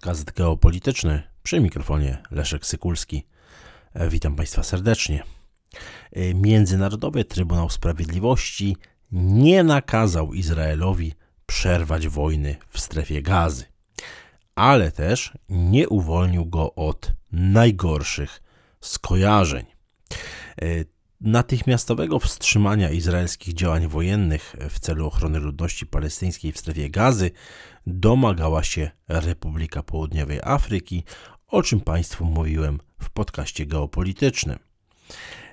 podcast geopolityczny przy mikrofonie Leszek Sykulski. E, witam Państwa serdecznie. E, Międzynarodowy Trybunał Sprawiedliwości nie nakazał Izraelowi przerwać wojny w strefie gazy, ale też nie uwolnił go od najgorszych skojarzeń. E, natychmiastowego wstrzymania izraelskich działań wojennych w celu ochrony ludności palestyńskiej w strefie gazy domagała się Republika Południowej Afryki, o czym Państwu mówiłem w podcaście geopolitycznym.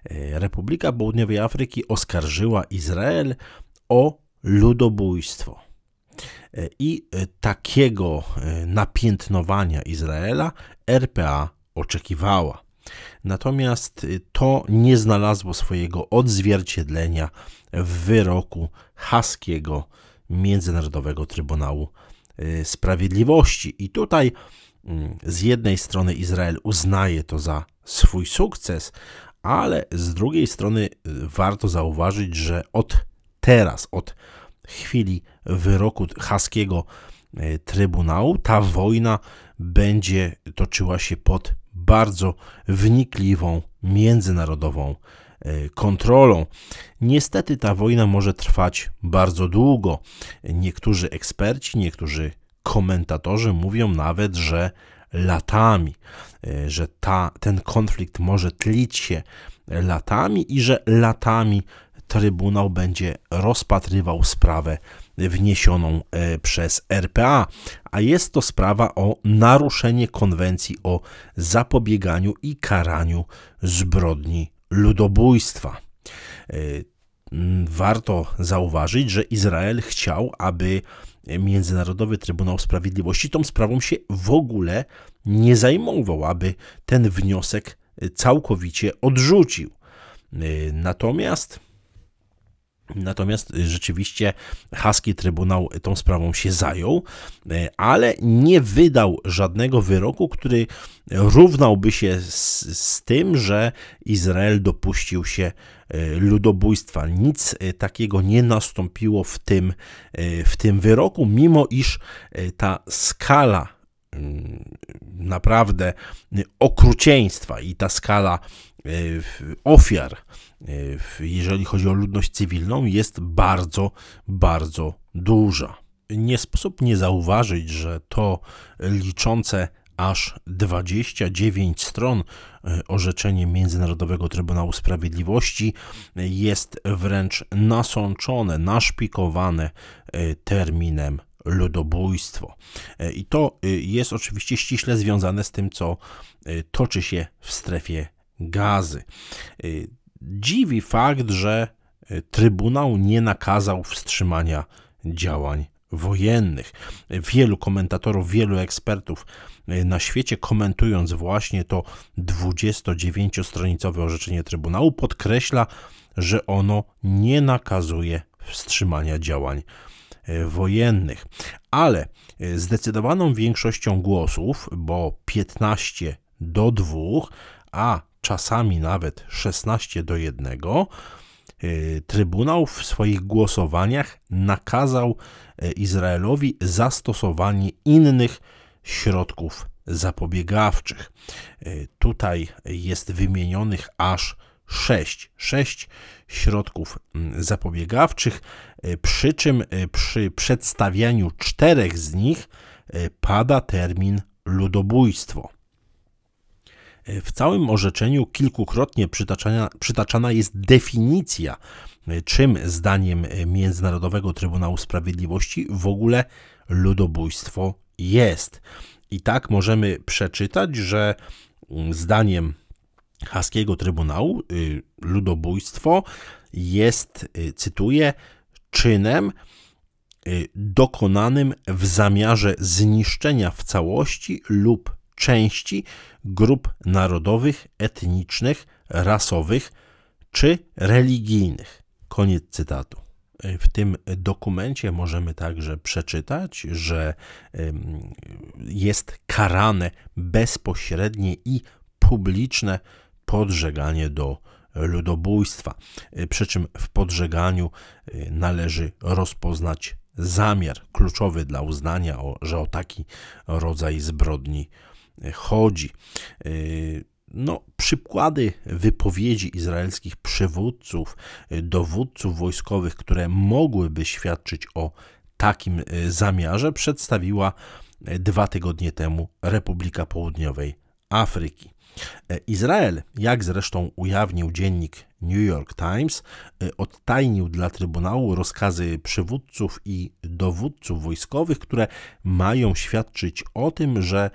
E, Republika Południowej Afryki oskarżyła Izrael o ludobójstwo. E, I e, takiego napiętnowania Izraela RPA oczekiwała. Natomiast y, to nie znalazło swojego odzwierciedlenia w wyroku Haskiego Międzynarodowego Trybunału y, Sprawiedliwości. I tutaj mm, z jednej strony Izrael uznaje to za swój sukces, ale z drugiej strony y, warto zauważyć, że od teraz, od chwili wyroku Haskiego Trybunału, ta wojna będzie toczyła się pod bardzo wnikliwą międzynarodową e, kontrolą. Niestety ta wojna może trwać bardzo długo. Niektórzy eksperci, niektórzy komentatorzy mówią nawet, że latami, e, że ta, ten konflikt może tlić się latami i że latami Trybunał będzie rozpatrywał sprawę wniesioną e, przez RPA, a jest to sprawa o naruszenie konwencji o zapobieganiu i karaniu zbrodni ludobójstwa. E, warto zauważyć, że Izrael chciał, aby Międzynarodowy Trybunał Sprawiedliwości tą sprawą się w ogóle nie zajmował, aby ten wniosek e, całkowicie odrzucił. Natomiast Natomiast rzeczywiście Haski Trybunał tą sprawą się zajął, e, ale nie wydał żadnego wyroku, który równałby się z, z, tym, że Izrael dopuścił się e, ludobójstwa. Nic e, takiego nie nastąpiło w tym, w tym wyroku, mimo iż ta skala Mm, naprawdę okrucieństwa i ta skala e, ofiar, e, jeżeli chodzi o ludność cywilną, jest bardzo, bardzo duża. Nie sposób nie zauważyć, że to liczące aż 29 stron e, orzeczenie Międzynarodowego Trybunału Sprawiedliwości jest wręcz nasączone, naszpikowane terminem ludobójstwo. E, I to e, jest oczywiście ściśle związane z tym, co e, toczy się w strefie gazy. Dziwi fakt, że Trybunał nie nakazał wstrzymania działań wojennych. Wielu komentatorów, wielu ekspertów na świecie, komentując właśnie to 29-stronicowe orzeczenie Trybunału, podkreśla, że ono nie nakazuje wstrzymania działań E, wojennych. Ale e, zdecydowaną większością głosów, bo 15 do 2, a czasami nawet 16 do 1, e, Trybunał w swoich głosowaniach nakazał Izraelowi zastosowanie innych środków zapobiegawczych. Tutaj jest wymienionych aż 6. 6 środków mm, zapobiegawczych, e, przy czym e, przy przedstawianiu czterech z nich e, pada termin ludobójstwo. W całym orzeczeniu kilkukrotnie przytaczana, przytaczana jest definicja, czym zdaniem Międzynarodowego Trybunału Sprawiedliwości w ogóle ludobójstwo jest. I tak możemy przeczytać, że mm, zdaniem haskiego Trybunału y, ludobójstwo jest, y, cytuję, czynem y, dokonanym w zamiarze zniszczenia w całości lub części grup narodowych, etnicznych, rasowych czy religijnych. Koniec cytatu. W tym dokumencie możemy także przeczytać, że jest karane bezpośrednie i publiczne podżeganie do ludobójstwa. Y, przy czym w podżeganiu y, należy rozpoznać zamiar kluczowy dla uznania, że o taki rodzaj zbrodni y, chodzi. No, przykłady wypowiedzi izraelskich przywódców, dowódców wojskowych, które mogłyby świadczyć o takim zamiarze, przedstawiła dwa tygodnie temu Republika Południowej Afryki. E, Izrael, jak zresztą ujawnił dziennik New York Times, e, odtajnił dla Trybunału rozkazy przywódców i dowódców wojskowych, które mają świadczyć o tym, że e,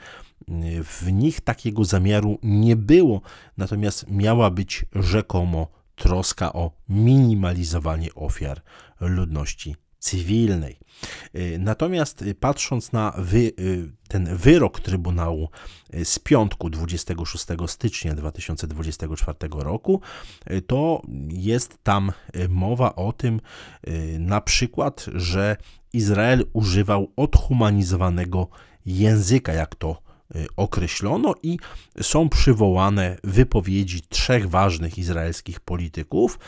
w nich takiego zamiaru nie było, natomiast miała być rzekomo troska o minimalizowanie ofiar ludności cywilnej. Y, natomiast y, patrząc na wy, y, ten wyrok Trybunału z piątku 26 stycznia 2024 roku, to jest tam mowa o tym na przykład, że Izrael używał odhumanizowanego języka, jak to Y, określono i są przywołane wypowiedzi trzech ważnych izraelskich polityków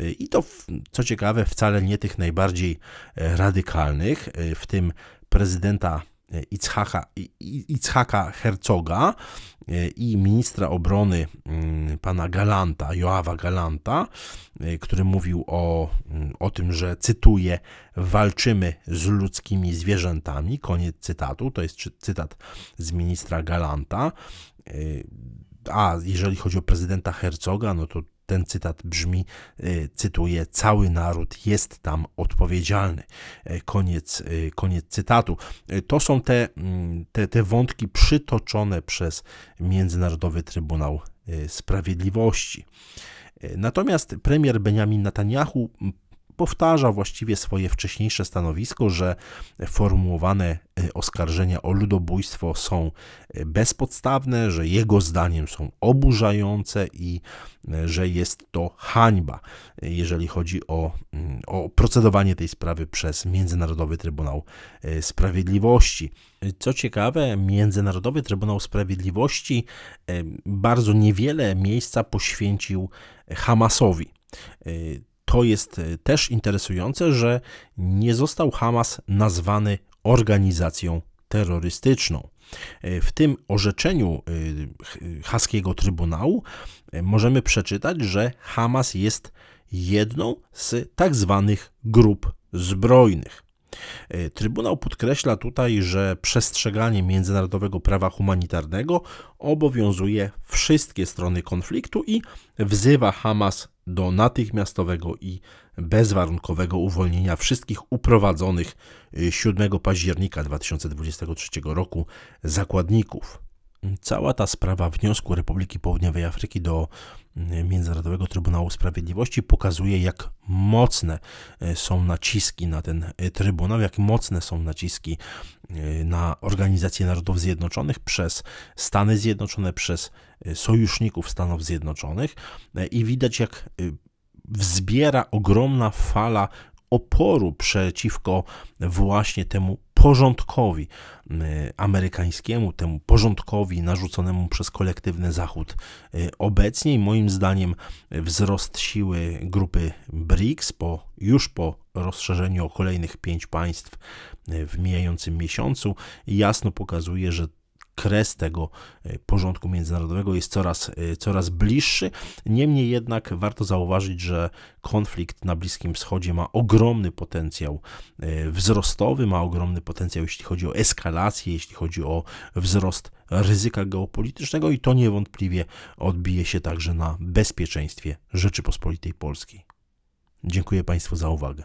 y, i to, co ciekawe, wcale nie tych najbardziej e, radykalnych, y, w tym prezydenta E, Ichaka, Ichaka Hercoga e, i ministra obrony mm, pana Galanta, Joawa Galanta, e, który mówił o, mm, o tym, że cytuję, walczymy z ludzkimi zwierzętami, koniec cytatu, to jest cytat z ministra Galanta. A jeżeli chodzi o prezydenta Hercoga, no to ten cytat brzmi, e, cytuję, cały naród jest tam odpowiedzialny. E, koniec, e, koniec cytatu. To są te, mm, te, te wątki przytoczone przez Międzynarodowy Trybunał Sprawiedliwości. Natomiast premier Benjamin Netanyahu powtarza właściwie swoje wcześniejsze stanowisko, że formułowane e, oskarżenia o ludobójstwo są e, bezpodstawne, że jego zdaniem są oburzające i e, że jest to hańba, jeżeli chodzi o, mm, o procedowanie tej sprawy przez Międzynarodowy Trybunał Sprawiedliwości. Co ciekawe, Międzynarodowy Trybunał Sprawiedliwości bardzo niewiele miejsca poświęcił Hamasowi to jest e, też interesujące, że nie został Hamas nazwany organizacją terrorystyczną. E, w tym orzeczeniu e, haskiego Trybunału możemy przeczytać, że Hamas jest jedną z tak zwanych grup zbrojnych. Trybunał podkreśla tutaj, że przestrzeganie międzynarodowego prawa humanitarnego obowiązuje wszystkie strony konfliktu i wzywa Hamas do natychmiastowego i bezwarunkowego uwolnienia wszystkich uprowadzonych 7 y, października 2023 roku zakładników cała ta sprawa wniosku Republiki Południowej Afryki do mm, Międzynarodowego Trybunału Sprawiedliwości pokazuje, jak mocne e, są naciski na ten e, trybunał, jak mocne są naciski e, na Organizację Narodów Zjednoczonych przez Stany Zjednoczone, przez sojuszników Stanów Zjednoczonych i widać, jak wzbiera ogromna fala oporu przeciwko właśnie temu porządkowi y, amerykańskiemu, temu porządkowi narzuconemu przez kolektywny Zachód y, obecnie. moim zdaniem wzrost siły grupy BRICS po, już po rozszerzeniu o kolejnych pięć państw y, w mijającym miesiącu jasno pokazuje, że kres tego e, porządku międzynarodowego jest coraz, e, coraz bliższy. Niemniej jednak warto zauważyć, że konflikt na Bliskim Wschodzie ma ogromny potencjał e, wzrostowy, ma ogromny potencjał, jeśli chodzi o eskalację, jeśli chodzi o wzrost ryzyka geopolitycznego i to niewątpliwie odbije się także na bezpieczeństwie Rzeczypospolitej Polskiej. Dziękuję Państwu za uwagę.